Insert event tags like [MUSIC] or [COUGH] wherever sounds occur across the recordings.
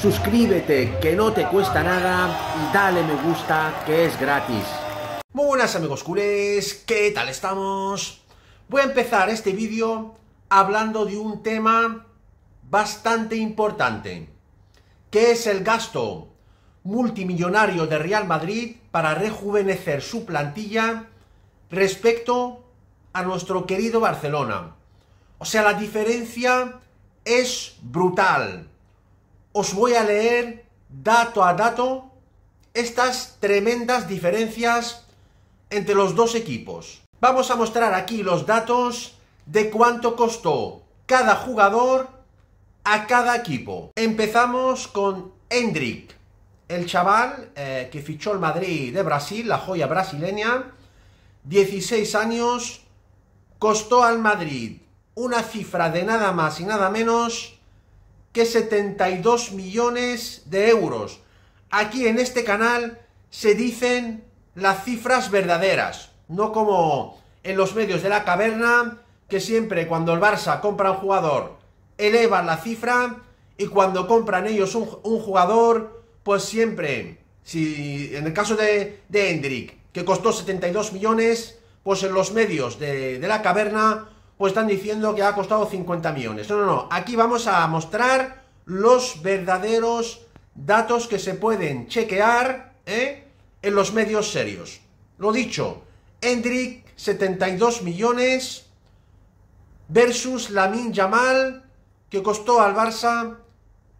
suscríbete que no te cuesta nada y dale me gusta que es gratis. Muy buenas amigos culés, ¿qué tal estamos? Voy a empezar este vídeo hablando de un tema bastante importante, que es el gasto multimillonario de Real Madrid para rejuvenecer su plantilla respecto a nuestro querido Barcelona. O sea, la diferencia es brutal os voy a leer dato a dato estas tremendas diferencias entre los dos equipos. Vamos a mostrar aquí los datos de cuánto costó cada jugador a cada equipo. Empezamos con Hendrik, el chaval eh, que fichó el Madrid de Brasil, la joya brasileña, 16 años, costó al Madrid una cifra de nada más y nada menos que 72 millones de euros. Aquí en este canal se dicen las cifras verdaderas, no como en los medios de la caverna, que siempre cuando el Barça compra un jugador elevan la cifra y cuando compran ellos un, jugador, pues siempre, si en el caso de, de Hendrik, que costó 72 millones, pues en los medios de, de la caverna pues están diciendo que ha costado 50 millones. No, no, no. Aquí vamos a mostrar los verdaderos datos que se pueden chequear ¿eh? en los medios serios. Lo dicho, Hendrik 72 millones versus Lamin Yamal que costó al Barça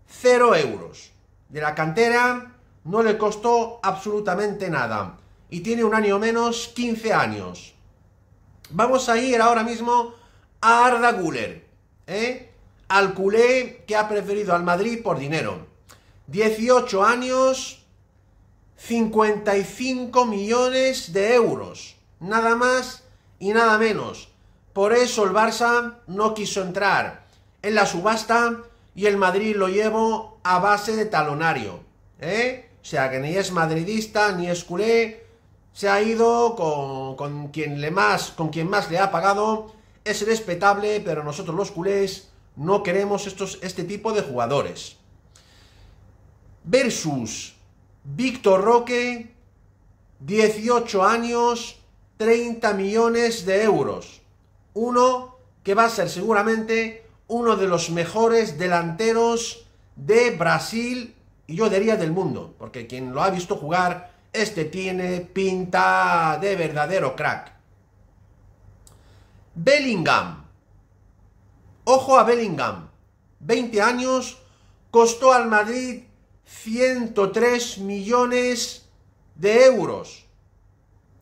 0 euros. De la cantera no le costó absolutamente nada. Y tiene un año menos, 15 años. Vamos a ir ahora mismo a Arda Guller, ¿eh? al culé que ha preferido al Madrid por dinero. 18 años, 55 millones de euros, nada más y nada menos. Por eso el Barça no quiso entrar en la subasta y el Madrid lo llevó a base de talonario. ¿eh? O sea que ni es madridista ni es culé. Se ha ido con, con, quien le más, con quien más le ha pagado es respetable, pero nosotros los culés no queremos estos, este tipo de jugadores. Versus Víctor Roque, 18 años, 30 millones de euros. Uno que va a ser seguramente uno de los mejores delanteros de Brasil y yo diría del mundo, porque quien lo ha visto jugar, este tiene pinta de verdadero crack. Bellingham. Ojo a Bellingham. 20 años, costó al Madrid 103 millones de euros.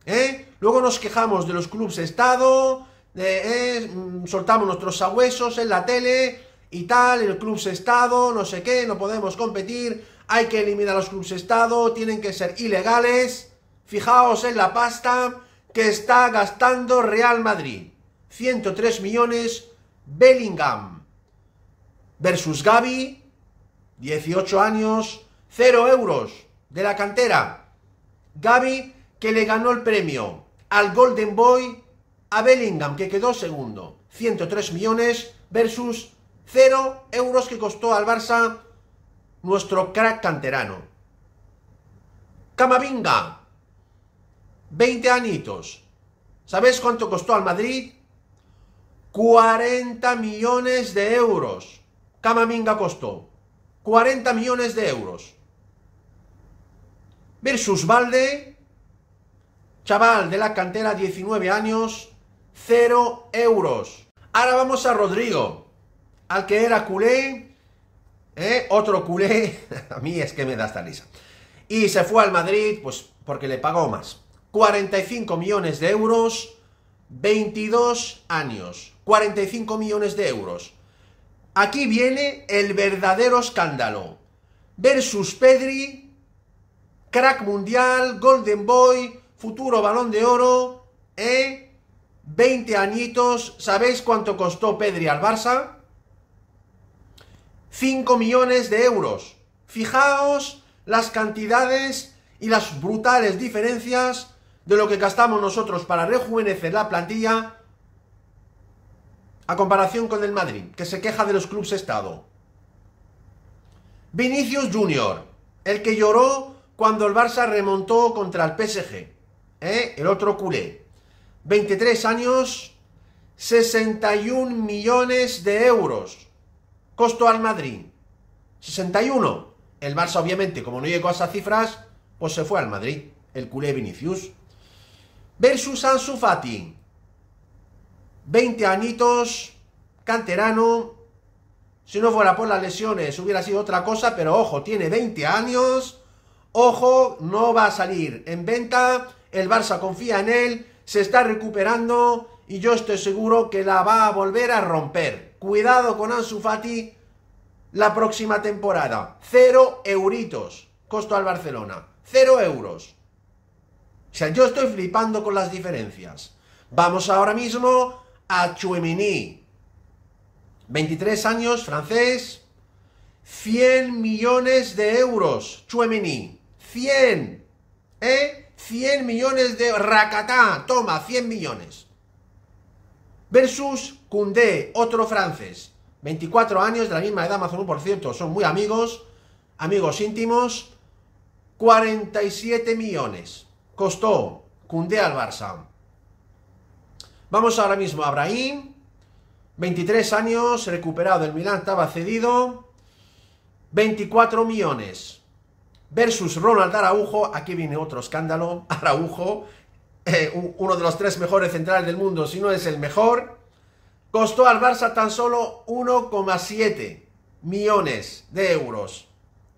¿Eh? Luego nos quejamos de los clubes Estado, de, eh, mm, soltamos nuestros sabuesos en la tele y tal, el clubes Estado, no sé qué, no podemos competir, hay que eliminar los clubes Estado, tienen que ser ilegales. Fijaos en la pasta que está gastando Real Madrid. 103 millones Bellingham. Versus Gaby, 18 años, 0 euros de la cantera. Gaby que le ganó el premio al Golden Boy a Bellingham que quedó segundo. 103 millones versus 0 euros que costó al Barça nuestro crack canterano. Camavinga, 20 añitos. ¿Sabes cuánto costó al Madrid? 40 millones de euros. Camaminga costó 40 millones de euros. Versus Valde, chaval de la cantera, 19 años, 0 euros. Ahora vamos a Rodrigo, al que era culé, ¿eh? otro culé, [LAUGHS] a mí es que me da esta risa. Y se fue al Madrid, pues porque le pagó más. 45 millones de euros 22 años, 45 millones de euros. Aquí viene el verdadero escándalo. Versus Pedri, crack mundial, Golden Boy, futuro balón de oro, 20 ¿eh? añitos, ¿sabéis cuánto costó Pedri al Barça? 5 millones de euros. Fijaos las cantidades y las brutales diferencias de lo que gastamos nosotros para rejuvenecer la plantilla a comparación con el Madrid, que se queja de los clubes Estado. Vinicius Junior, el que lloró cuando el Barça remontó contra el PSG, ¿eh? el otro culé. 23 años, 61 millones de euros. Costo al Madrid. 61. El Barça, obviamente, como no llegó a esas cifras, pues se fue al Madrid, el culé Vinicius versus Ansu Fati. 20 añitos, canterano. Si no fuera por las lesiones hubiera sido otra cosa, pero ojo, tiene 20 años. Ojo, no va a salir en venta. El Barça confía en él, se está recuperando y yo estoy seguro que la va a volver a romper. Cuidado con Ansu Fati la próxima temporada. Cero euritos costo al Barcelona. Cero euros. O sea, yo estoy flipando con las diferencias. Vamos ahora mismo a Chouemini. 23 años, francés. 100 millones de euros, Chouemini. 100. ¿Eh? 100 millones de... Racatá, toma, 100 millones. Versus Koundé, otro francés. 24 años, de la misma edad, más 1% por cierto, son muy amigos, amigos íntimos. 47 millones costó Cundé al Barça. Vamos ahora mismo a Brahim. 23 años, recuperado. El Milan, estaba cedido. 24 millones. Versus Ronald Araujo. Aquí viene otro escándalo. [LAUGHS] Araujo, eh, uno de los tres mejores centrales del mundo, si no es el mejor. Costó al Barça tan solo 1,7 millones de euros.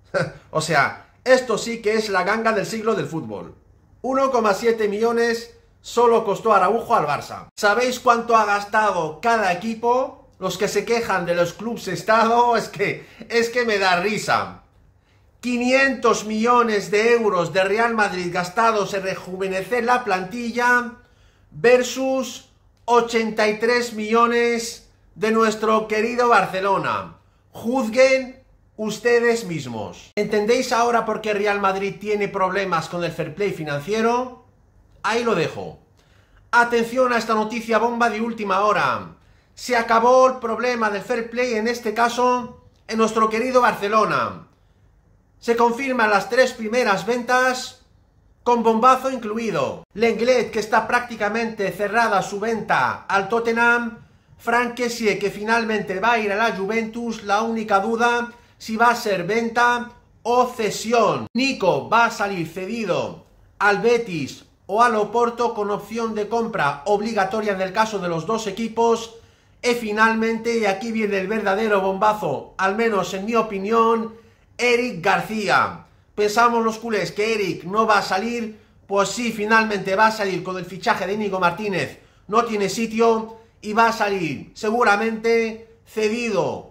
[LAUGHS] o sea, esto sí que es la ganga del siglo del fútbol. 1,7 millones solo costó Araujo al Barça. ¿Sabéis cuánto ha gastado cada equipo? Los que se quejan de los clubes estado, es que, es que me da risa. 500 millones de euros de Real Madrid gastados en rejuvenecer la plantilla versus 83 millones de nuestro querido Barcelona. Juzguen ustedes mismos. ¿Entendéis ahora por qué Real Madrid tiene problemas con el fair play financiero? Ahí lo dejo. Atención a esta noticia bomba de última hora. Se acabó el problema del fair play, en este caso, en nuestro querido Barcelona. Se confirman las tres primeras ventas con bombazo incluido. Lenglet, que está prácticamente cerrada su venta al Tottenham. Frank Kessie, que finalmente va a ir a la Juventus. La única duda si va a ser venta o cesión. Nico va a salir cedido al Betis o al Oporto con opción de compra obligatoria en el caso de los dos equipos. Y finalmente, y aquí viene el verdadero bombazo, al menos en mi opinión, Eric García. Pensamos los culés que Eric no va a salir, pues sí, finalmente va a salir con el fichaje de Nico Martínez. No tiene sitio y va a salir seguramente cedido